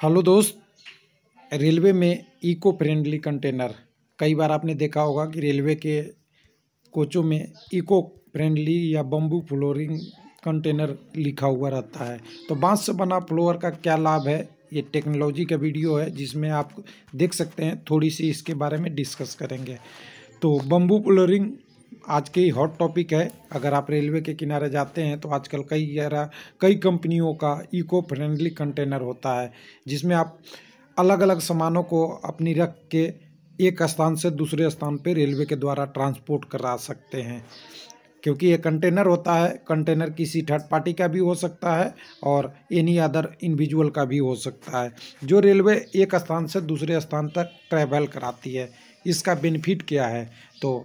hello दोस्त railway में eco friendly container कई बार आपने देखा होगा कि रेलवे के कोचों में इको फ्रेंडली या बम्बू फ्लोरिंग कंटेनर लिखा हुआ रहता है तो बांस से बना फ्लोर का क्या लाभ है ये टेक्नोलॉजी का वीडियो है जिसमें आप देख सकते हैं थोड़ी सी इसके बारे में डिस्कस करेंगे तो बम्बू फ्लोरिंग आज के हॉट टॉपिक है अगर आप रेलवे के किनारे जाते हैं तो आजकल कई कई कंपनियों का इको फ्रेंडली कंटेनर होता है जिसमें आप अलग अलग सामानों को अपनी रख के एक स्थान से दूसरे स्थान पर रेलवे के द्वारा ट्रांसपोर्ट करा सकते हैं क्योंकि ये कंटेनर होता है कंटेनर किसी थर्ड पार्टी का भी हो सकता है और एनी अदर इंडिविजुअल का भी हो सकता है जो रेलवे एक स्थान से दूसरे स्थान तक ट्रैवल कराती है इसका बेनिफिट क्या है तो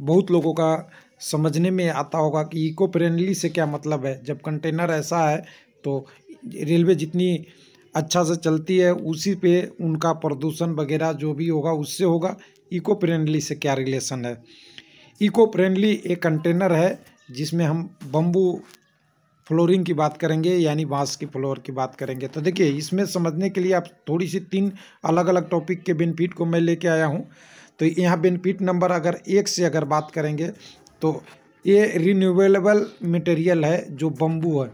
बहुत लोगों का समझने में आता होगा कि इको फ्रेंडली से क्या मतलब है जब कंटेनर ऐसा है तो रेलवे जितनी अच्छा से चलती है उसी पे उनका प्रदूषण वगैरह जो भी होगा उससे होगा इको फ्रेंडली से क्या रिलेशन है इको फ्रेंडली एक कंटेनर है जिसमें हम बम्बू फ्लोरिंग की बात करेंगे यानी बांस की फ्लोर की बात करेंगे तो देखिए इसमें समझने के लिए आप थोड़ी सी तीन अलग अलग टॉपिक के बेनिफिट को मैं लेके आया हूँ तो यहाँ बेनिफिट नंबर अगर एक से अगर बात करेंगे तो ये रिन्यूएबल मटेरियल है जो बम्बू है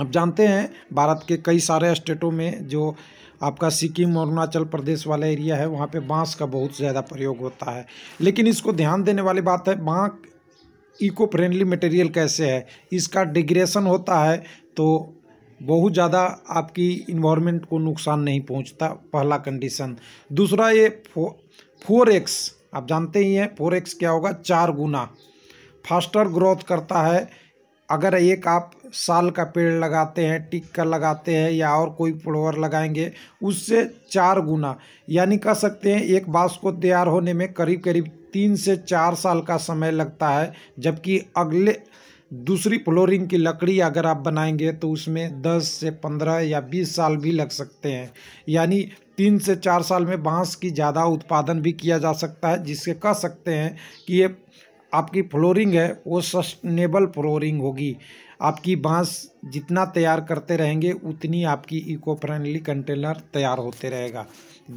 अब जानते हैं भारत के कई सारे स्टेटों में जो आपका सिक्किम अरुणाचल प्रदेश वाला एरिया है वहाँ पे बांस का बहुत ज़्यादा प्रयोग होता है लेकिन इसको ध्यान देने वाली बात है वहाँ इको फ्रेंडली मटेरियल कैसे है इसका डिग्रेशन होता है तो बहुत ज़्यादा आपकी इन्वायरमेंट को नुकसान नहीं पहुंचता पहला कंडीशन दूसरा ये फोर एक्स आप जानते ही हैं फोर एक्स क्या होगा चार गुना फास्टर ग्रोथ करता है अगर एक आप साल का पेड़ लगाते हैं टिक का लगाते हैं या और कोई फ्लोवर लगाएंगे उससे चार गुना यानी कह सकते हैं एक बाँस को तैयार होने में करीब करीब तीन से चार साल का समय लगता है जबकि अगले दूसरी फ्लोरिंग की लकड़ी अगर आप बनाएंगे तो उसमें 10 से 15 या 20 साल भी लग सकते हैं यानी तीन से चार साल में बांस की ज़्यादा उत्पादन भी किया जा सकता है जिससे कह सकते हैं कि ये आपकी फ्लोरिंग है वो सस्टेनेबल फ्लोरिंग होगी आपकी बांस जितना तैयार करते रहेंगे उतनी आपकी इको फ्रेंडली कंटेनर तैयार होते रहेगा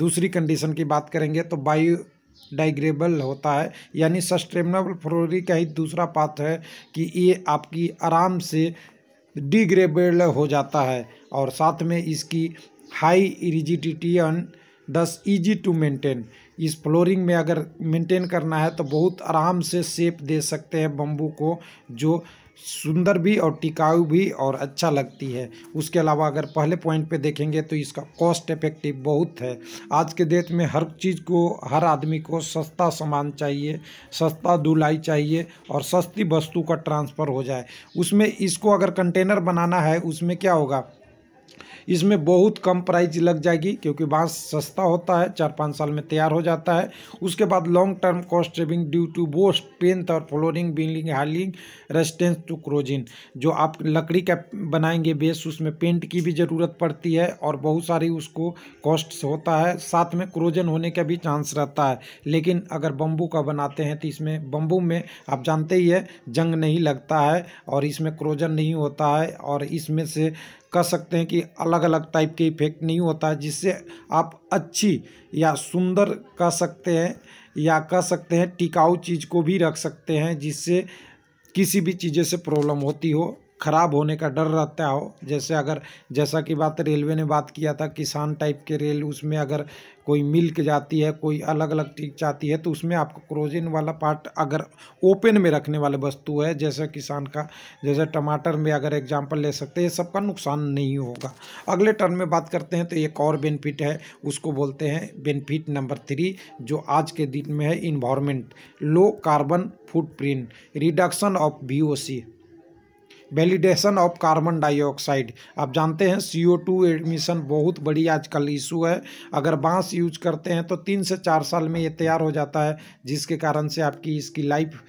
दूसरी कंडीशन की बात करेंगे तो बायो डाइग्रेबल होता है यानी सस्टेनेबल फ्लोरी का ही दूसरा पात्र है कि ये आपकी आराम से डिग्रेबल हो जाता है और साथ में इसकी हाई रिजिडिटियन दस इजी टू मेंटेन इस फ्लोरिंग में अगर मेंटेन करना है तो बहुत आराम से सेप दे सकते हैं बम्बू को जो सुंदर भी और टिकाऊ भी और अच्छा लगती है उसके अलावा अगर पहले पॉइंट पे देखेंगे तो इसका कॉस्ट इफेक्टिव बहुत है आज के डेट में हर चीज़ को हर आदमी को सस्ता सामान चाहिए सस्ता धुलाई चाहिए और सस्ती वस्तु का ट्रांसफ़र हो जाए उसमें इसको अगर कंटेनर बनाना है उसमें क्या होगा इसमें बहुत कम प्राइस लग जाएगी क्योंकि बांस सस्ता होता है चार पाँच साल में तैयार हो जाता है उसके बाद long term cost saving due to बोस्ट पेंथ और फ्लोरिंग बिल्डिंग हार्लिंग रेस्टेंस टू क्रोजिन जो आप लकड़ी का बनाएंगे बेस उसमें पेंट की भी ज़रूरत पड़ती है और बहुत सारी उसको कॉस्ट होता है साथ में क्रोजन होने का भी चांस रहता है लेकिन अगर बम्बू का बनाते हैं तो इसमें बम्बू में आप जानते ही है जंग नहीं लगता है और इसमें क्रोजन नहीं होता है और इसमें से कह सकते हैं कि अलग अलग टाइप के इफेक्ट नहीं होता जिससे आप अच्छी या सुंदर कह सकते हैं या कह सकते हैं टिकाऊ चीज़ को भी रख सकते हैं जिससे किसी भी चीज़ें से प्रॉब्लम होती हो खराब होने का डर रहता हो जैसे अगर जैसा कि बात रेलवे ने बात किया था किसान टाइप के रेल उसमें अगर कोई मिल के जाती है कोई अलग अलग चीज जाती है तो उसमें आपको क्रोजिन वाला पार्ट अगर ओपन में रखने वाले वस्तु है जैसे किसान का जैसे टमाटर में अगर एग्जाम्पल ले सकते हैं सबका नुकसान नहीं होगा अगले टर्न में बात करते हैं तो एक और बेनिफिट है उसको बोलते हैं बेनिफिट नंबर थ्री जो आज के दिन में है environment low carbon footprint reduction of बी वैलिडेशन ऑफ कार्बन डाइऑक्साइड आप जानते हैं सी ओ टू एडमिशन बहुत बड़ी आजकल इशू है अगर बांस यूज करते हैं तो तीन से चार साल में ये तैयार हो जाता है जिसके कारण से आपकी इसकी लाइफ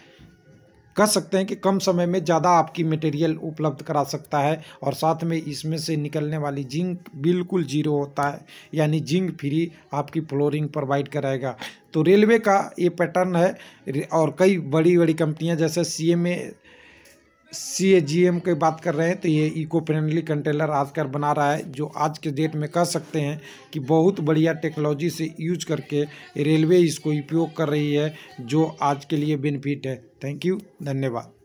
कह सकते हैं कि कम समय में ज़्यादा आपकी मटेरियल उपलब्ध करा सकता है और साथ में इसमें से निकलने वाली जिंक बिल्कुल जीरो होता है यानी जिंक फ्री आपकी फ्लोरिंग प्रोवाइड कराएगा तो रेलवे का ये पैटर्न है और कई बड़ी बड़ी कंपनियां जैसे C M A C A G M की बात कर रहे हैं तो ये इको फ्रेंडली कंटेनर आजकल बना रहा है जो आज के डेट में कह सकते हैं कि बहुत बढ़िया टेक्नोलॉजी से यूज करके रेलवे इसको उपयोग कर रही है जो आज के लिए बेनिफिट है थैंक यू धन्यवाद